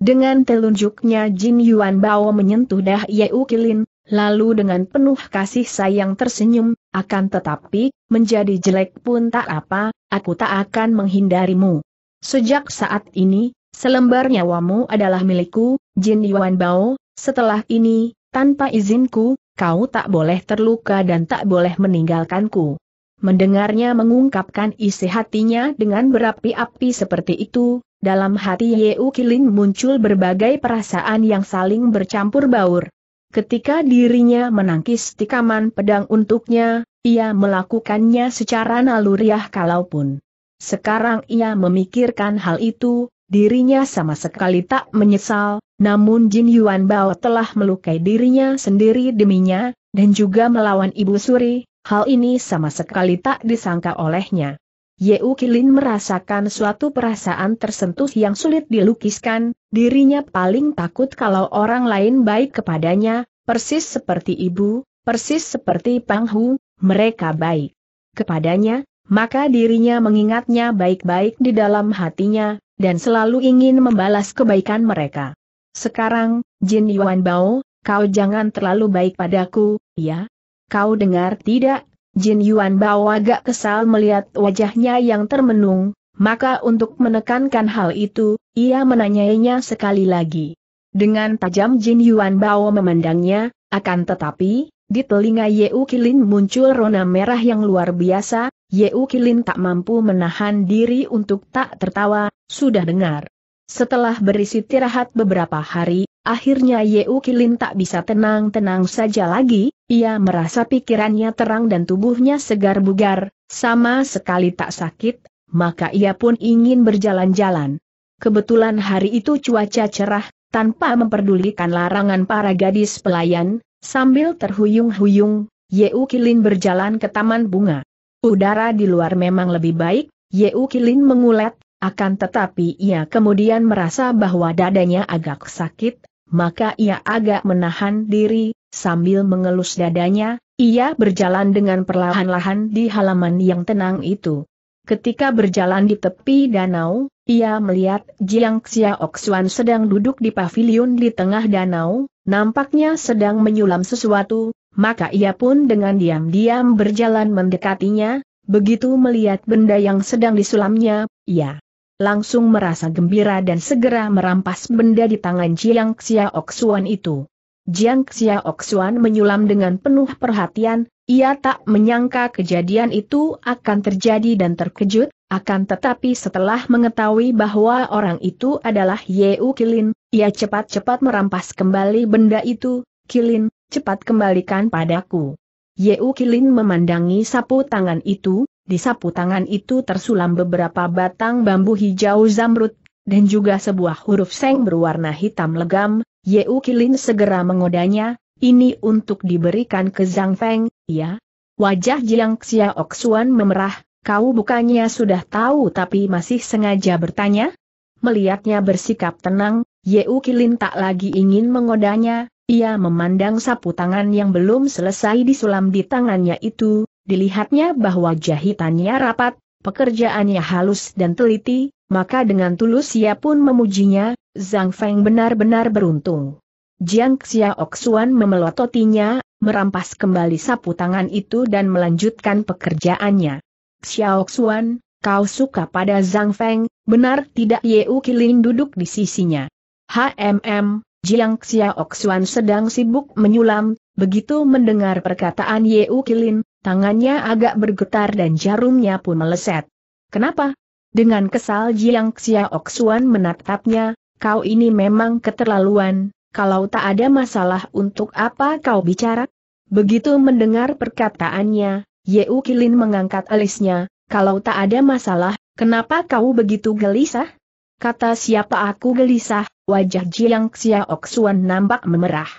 Dengan telunjuknya Jin Yuan Bao menyentuh dah Ye Ukilin, lalu dengan penuh kasih sayang tersenyum, akan tetapi, menjadi jelek pun tak apa, aku tak akan menghindarimu. Sejak saat ini, selembar nyawamu adalah milikku, Jin Yuan Bao, setelah ini, tanpa izinku, kau tak boleh terluka dan tak boleh meninggalkanku. Mendengarnya mengungkapkan isi hatinya dengan berapi-api seperti itu, dalam hati Yeu Kiling muncul berbagai perasaan yang saling bercampur baur. Ketika dirinya menangkis tikaman pedang untuknya, ia melakukannya secara naluriah kalaupun. Sekarang ia memikirkan hal itu, dirinya sama sekali tak menyesal, namun Jin Yuan Bao telah melukai dirinya sendiri deminya, dan juga melawan Ibu Suri, hal ini sama sekali tak disangka olehnya. Ye Kilin merasakan suatu perasaan tersentuh yang sulit dilukiskan, dirinya paling takut kalau orang lain baik kepadanya, persis seperti ibu, persis seperti Pang Hu, mereka baik kepadanya, maka dirinya mengingatnya baik-baik di dalam hatinya, dan selalu ingin membalas kebaikan mereka. Sekarang, Jin Yuan Bao, kau jangan terlalu baik padaku, ya? Kau dengar tidak? Jin Yuan Bao agak kesal melihat wajahnya yang termenung, maka untuk menekankan hal itu, ia menanyainya sekali lagi. Dengan tajam Jin Yuan Bao memandangnya, akan tetapi, di telinga U Kilin muncul rona merah yang luar biasa, U Kilin tak mampu menahan diri untuk tak tertawa, sudah dengar. Setelah berisi tirahat beberapa hari, akhirnya Yeukilin Ukilin tak bisa tenang-tenang saja lagi, ia merasa pikirannya terang dan tubuhnya segar bugar, sama sekali tak sakit, maka ia pun ingin berjalan-jalan. Kebetulan hari itu cuaca cerah, tanpa memperdulikan larangan para gadis pelayan, sambil terhuyung-huyung, Yeukilin Ukilin berjalan ke taman bunga. Udara di luar memang lebih baik, Yeukilin Ukilin mengulat, akan tetapi ia kemudian merasa bahwa dadanya agak sakit, maka ia agak menahan diri, sambil mengelus dadanya, ia berjalan dengan perlahan-lahan di halaman yang tenang itu. Ketika berjalan di tepi danau, ia melihat Jiang Xiaoxuan sedang duduk di pavilion di tengah danau, nampaknya sedang menyulam sesuatu, maka ia pun dengan diam-diam berjalan mendekatinya, begitu melihat benda yang sedang disulamnya, ia ya langsung merasa gembira dan segera merampas benda di tangan Jiang Xiaoxuan itu. Jiang Xiaoxuan menyulam dengan penuh perhatian, ia tak menyangka kejadian itu akan terjadi dan terkejut, akan tetapi setelah mengetahui bahwa orang itu adalah Yeu Kilin, ia cepat-cepat merampas kembali benda itu, Kilin, cepat kembalikan padaku. Yeu Kilin memandangi sapu tangan itu, di sapu tangan itu tersulam beberapa batang bambu hijau zamrud, dan juga sebuah huruf seng berwarna hitam legam, Yeu Kilin segera mengodanya, ini untuk diberikan ke Zhang Feng, ya? Wajah Jiang Xiaok Xuan memerah, kau bukannya sudah tahu tapi masih sengaja bertanya? Melihatnya bersikap tenang, Yeu Kilin tak lagi ingin mengodanya, ia memandang sapu tangan yang belum selesai disulam di tangannya itu, dilihatnya bahwa jahitannya rapat, pekerjaannya halus dan teliti, maka dengan tulus ia pun memujinya, Zhang Feng benar-benar beruntung. Jiang Xiaoxuan memelototinya, merampas kembali sapu tangan itu dan melanjutkan pekerjaannya. Xiaoxuan, kau suka pada Zhang Feng, benar tidak Yeu Kilin duduk di sisinya. HMM, Jiang Xiaoxuan sedang sibuk menyulam, begitu mendengar perkataan Yeu Kilin, Tangannya agak bergetar dan jarumnya pun meleset. Kenapa? Dengan kesal Jiang Xiaoxuan menatapnya, kau ini memang keterlaluan, kalau tak ada masalah untuk apa kau bicara? Begitu mendengar perkataannya, Yeu Kilin mengangkat alisnya, kalau tak ada masalah, kenapa kau begitu gelisah? Kata siapa aku gelisah, wajah Jiang Xiaoxuan nampak memerah.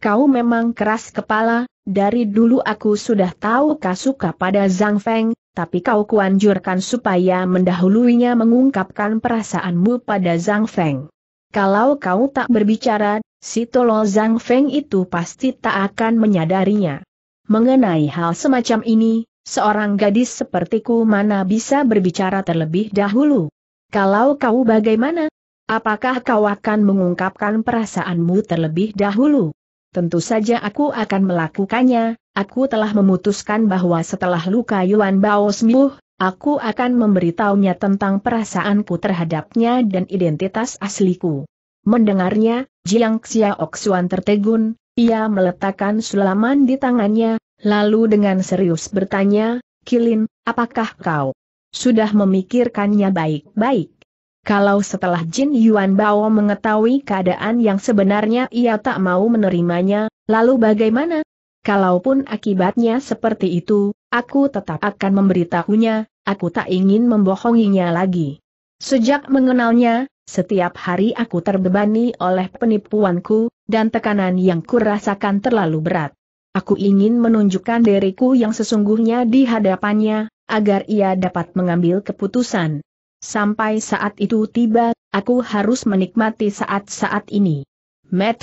Kau memang keras kepala, dari dulu aku sudah tahu suka pada Zhang Feng, tapi kau kuanjurkan supaya mendahulunya mengungkapkan perasaanmu pada Zhang Feng. Kalau kau tak berbicara, si Tolo Zhang Feng itu pasti tak akan menyadarinya. Mengenai hal semacam ini, seorang gadis sepertiku mana bisa berbicara terlebih dahulu. Kalau kau bagaimana? Apakah kau akan mengungkapkan perasaanmu terlebih dahulu? tentu saja aku akan melakukannya, aku telah memutuskan bahwa setelah luka Yuan Bao sembuh, aku akan memberitahunya tentang perasaanku terhadapnya dan identitas asliku. Mendengarnya, Jiang Xiaoxuan tertegun, ia meletakkan sulaman di tangannya, lalu dengan serius bertanya, Kilin, apakah kau sudah memikirkannya baik-baik? Kalau setelah Jin Yuan Bao mengetahui keadaan yang sebenarnya ia tak mau menerimanya, lalu bagaimana? Kalaupun akibatnya seperti itu, aku tetap akan memberitahunya, aku tak ingin membohonginya lagi. Sejak mengenalnya, setiap hari aku terbebani oleh penipuanku, dan tekanan yang kurasakan terlalu berat. Aku ingin menunjukkan diriku yang sesungguhnya di hadapannya, agar ia dapat mengambil keputusan. Sampai saat itu tiba, aku harus menikmati saat-saat ini.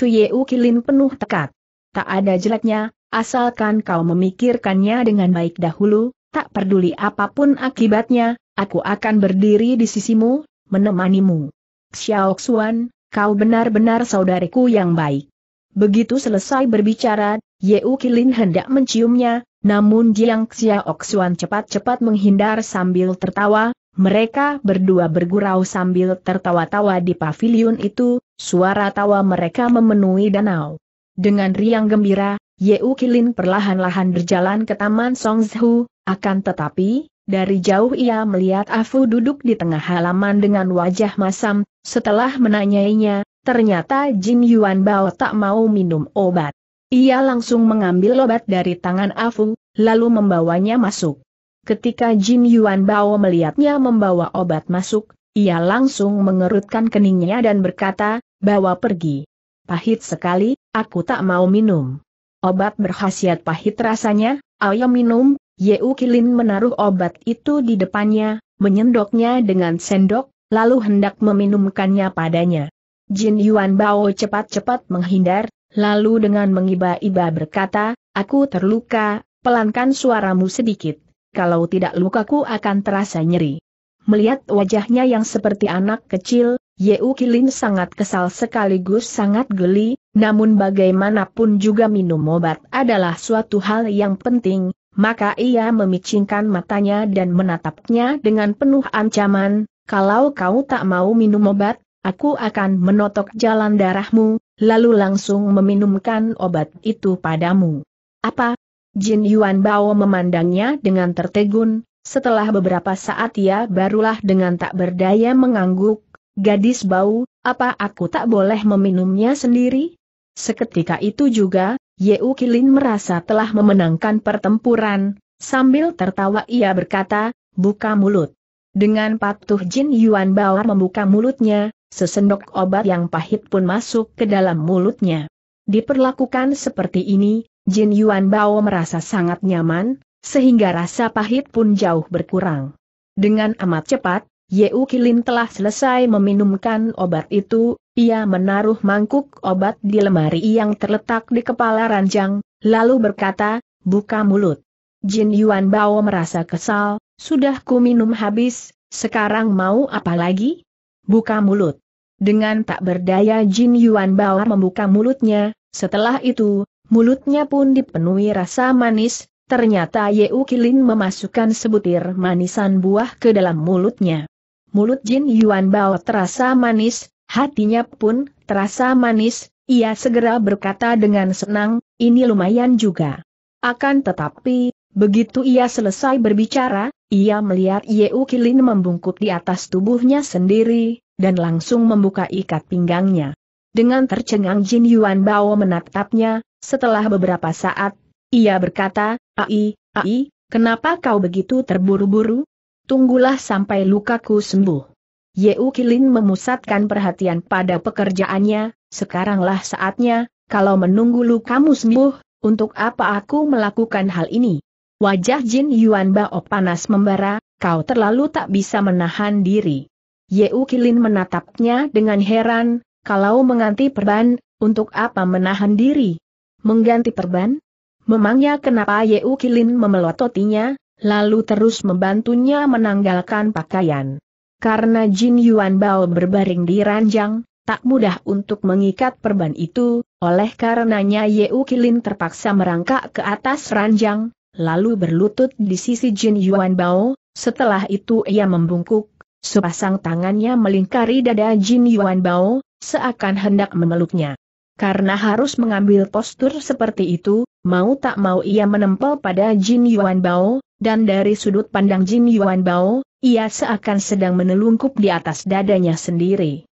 Yeu Kilin penuh tekad. Tak ada jeleknya, asalkan kau memikirkannya dengan baik dahulu, tak peduli apapun akibatnya, aku akan berdiri di sisimu, menemanimu. Xiao Xuan, kau benar-benar saudariku yang baik. Begitu selesai berbicara, Yeu Kilin hendak menciumnya, namun Jiang Xiao cepat-cepat menghindar sambil tertawa, mereka berdua bergurau sambil tertawa-tawa di pavilion itu, suara tawa mereka memenuhi danau. Dengan riang gembira, Yeu Kilin perlahan-lahan berjalan ke Taman Songzhu, akan tetapi, dari jauh ia melihat Afu duduk di tengah halaman dengan wajah masam, setelah menanyainya, ternyata Jin Yuan Bao tak mau minum obat. Ia langsung mengambil obat dari tangan Afu, lalu membawanya masuk. Ketika Jin Yuan Bao melihatnya membawa obat masuk, ia langsung mengerutkan keningnya dan berkata, bawa pergi. Pahit sekali, aku tak mau minum. Obat berkhasiat pahit rasanya, ayo minum, Yeu Kilin menaruh obat itu di depannya, menyendoknya dengan sendok, lalu hendak meminumkannya padanya. Jin Yuan Bao cepat-cepat menghindar, lalu dengan mengiba-iba berkata, aku terluka, pelankan suaramu sedikit kalau tidak lukaku akan terasa nyeri. Melihat wajahnya yang seperti anak kecil, Yeu Kilin sangat kesal sekaligus sangat geli, namun bagaimanapun juga minum obat adalah suatu hal yang penting, maka ia memicingkan matanya dan menatapnya dengan penuh ancaman, kalau kau tak mau minum obat, aku akan menotok jalan darahmu, lalu langsung meminumkan obat itu padamu. Apa, Jin Yuan Bao memandangnya dengan tertegun, setelah beberapa saat ia barulah dengan tak berdaya mengangguk, Gadis bau, apa aku tak boleh meminumnya sendiri? Seketika itu juga, U Kilin merasa telah memenangkan pertempuran, sambil tertawa ia berkata, buka mulut. Dengan patuh Jin Yuan Bao membuka mulutnya, sesendok obat yang pahit pun masuk ke dalam mulutnya. Diperlakukan seperti ini, Jin Yuan Bao merasa sangat nyaman, sehingga rasa pahit pun jauh berkurang. Dengan amat cepat, Ye Kilin telah selesai meminumkan obat itu, ia menaruh mangkuk obat di lemari yang terletak di kepala ranjang, lalu berkata, buka mulut. Jin Yuan Bao merasa kesal, sudah ku minum habis, sekarang mau apa lagi? Buka mulut. Dengan tak berdaya Jin Yuan Bao membuka mulutnya, setelah itu, mulutnya pun dipenuhi rasa manis, ternyata Yeu Kilin memasukkan sebutir manisan buah ke dalam mulutnya. Mulut Jin Yuan Bao terasa manis, hatinya pun terasa manis, ia segera berkata dengan senang, ini lumayan juga. Akan tetapi, begitu ia selesai berbicara, ia melihat Yeu Kilin membungkuk di atas tubuhnya sendiri, dan langsung membuka ikat pinggangnya. Dengan tercengang Jin Yuan Bao menatapnya, setelah beberapa saat, ia berkata, Ai, Ai, kenapa kau begitu terburu-buru? Tunggulah sampai lukaku sembuh. Ye Kilin memusatkan perhatian pada pekerjaannya, sekaranglah saatnya, kalau menunggu lukamu sembuh, untuk apa aku melakukan hal ini? Wajah Jin Yuan Bao panas membara, kau terlalu tak bisa menahan diri. Ye Kilin menatapnya dengan heran, kalau mengganti perban, untuk apa menahan diri? Mengganti perban? Memangnya kenapa Yeu Kilin memelototinya, lalu terus membantunya menanggalkan pakaian? Karena Jin Yuan Bao berbaring di ranjang, tak mudah untuk mengikat perban itu, oleh karenanya Yeu Kilin terpaksa merangkak ke atas ranjang, lalu berlutut di sisi Jin Yuan Bao, setelah itu ia membungkuk, sepasang tangannya melingkari dada Jin Yuan Bao, seakan hendak memeluknya. Karena harus mengambil postur seperti itu, mau tak mau ia menempel pada Jin Yuan Bao, dan dari sudut pandang Jin Yuan Bao, ia seakan sedang menelungkup di atas dadanya sendiri.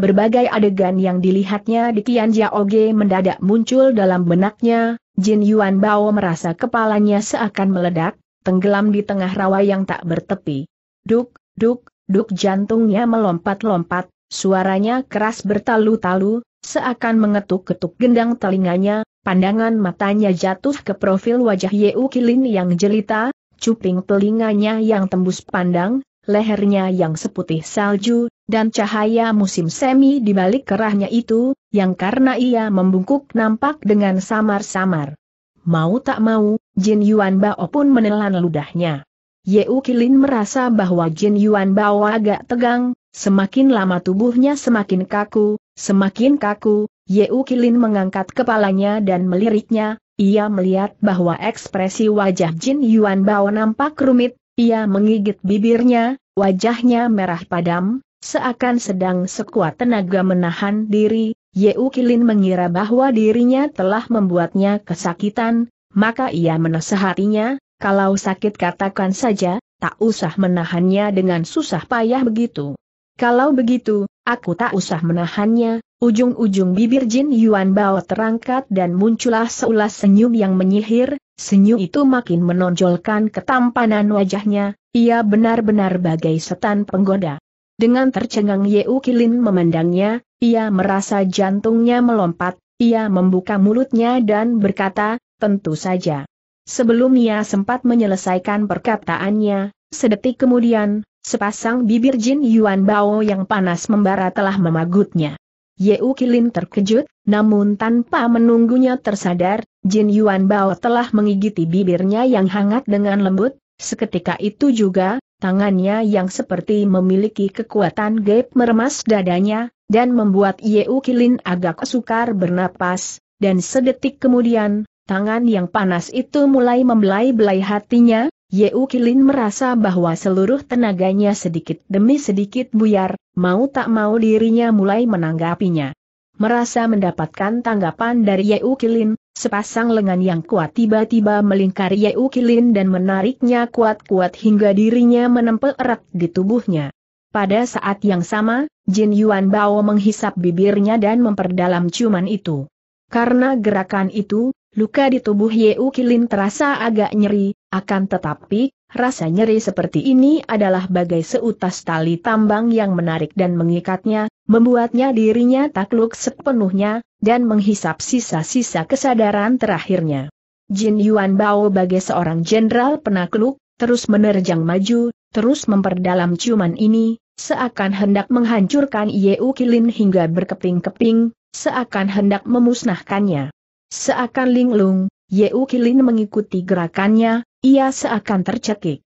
Berbagai adegan yang dilihatnya di Tianjia Oge mendadak muncul dalam benaknya, Jin Yuan Bao merasa kepalanya seakan meledak, tenggelam di tengah rawa yang tak bertepi. Duk, duk, duk jantungnya melompat-lompat, suaranya keras bertalu-talu, seakan mengetuk-ketuk gendang telinganya, pandangan matanya jatuh ke profil wajah Yeu Kilin yang jelita, cuping telinganya yang tembus pandang, lehernya yang seputih salju, dan cahaya musim semi di balik kerahnya itu, yang karena ia membungkuk nampak dengan samar-samar. Mau tak mau, Jin Yuan Bao pun menelan ludahnya. Yeu Kilin merasa bahwa Jin Yuan Bao agak tegang, semakin lama tubuhnya semakin kaku, semakin kaku, Yeu Kilin mengangkat kepalanya dan meliriknya, ia melihat bahwa ekspresi wajah Jin Yuan Bao nampak rumit, ia menggigit bibirnya, wajahnya merah padam, seakan sedang sekuat tenaga menahan diri, Yeu Kilin mengira bahwa dirinya telah membuatnya kesakitan, maka ia menasehatinya, kalau sakit katakan saja, tak usah menahannya dengan susah payah begitu. Kalau begitu, aku tak usah menahannya, ujung-ujung bibir Jin Yuan Bao terangkat dan muncullah seulas senyum yang menyihir, senyum itu makin menonjolkan ketampanan wajahnya, ia benar-benar bagai setan penggoda. Dengan tercengang Yeu Kilin memandangnya, ia merasa jantungnya melompat, ia membuka mulutnya dan berkata, tentu saja. Sebelum ia sempat menyelesaikan perkataannya, sedetik kemudian, sepasang bibir Jin Yuan Bao yang panas membara telah memagutnya. Ye Kilin terkejut, namun tanpa menunggunya tersadar, Jin Yuan Bao telah mengigiti bibirnya yang hangat dengan lembut, seketika itu juga, tangannya yang seperti memiliki kekuatan gaib meremas dadanya, dan membuat Ye Kilin agak sukar bernapas, dan sedetik kemudian, Tangan yang panas itu mulai membelai-belai hatinya, Yeu Kilin merasa bahwa seluruh tenaganya sedikit demi sedikit buyar, mau tak mau dirinya mulai menanggapinya. Merasa mendapatkan tanggapan dari Yeu Kilin, sepasang lengan yang kuat tiba-tiba melingkari Yeu Kilin dan menariknya kuat-kuat hingga dirinya menempel erat di tubuhnya. Pada saat yang sama, Jin Yuan Bao menghisap bibirnya dan memperdalam ciuman itu. Karena gerakan itu, Luka di tubuh Yeu Kilin terasa agak nyeri, akan tetapi, rasa nyeri seperti ini adalah bagai seutas tali tambang yang menarik dan mengikatnya, membuatnya dirinya takluk sepenuhnya, dan menghisap sisa-sisa kesadaran terakhirnya. Jin Yuan Bao bagai seorang jenderal penakluk, terus menerjang maju, terus memperdalam ciuman ini, seakan hendak menghancurkan Yeu Kilin hingga berkeping-keping, seakan hendak memusnahkannya. Seakan linglung, Yeu Kilin mengikuti gerakannya, ia seakan tercekik.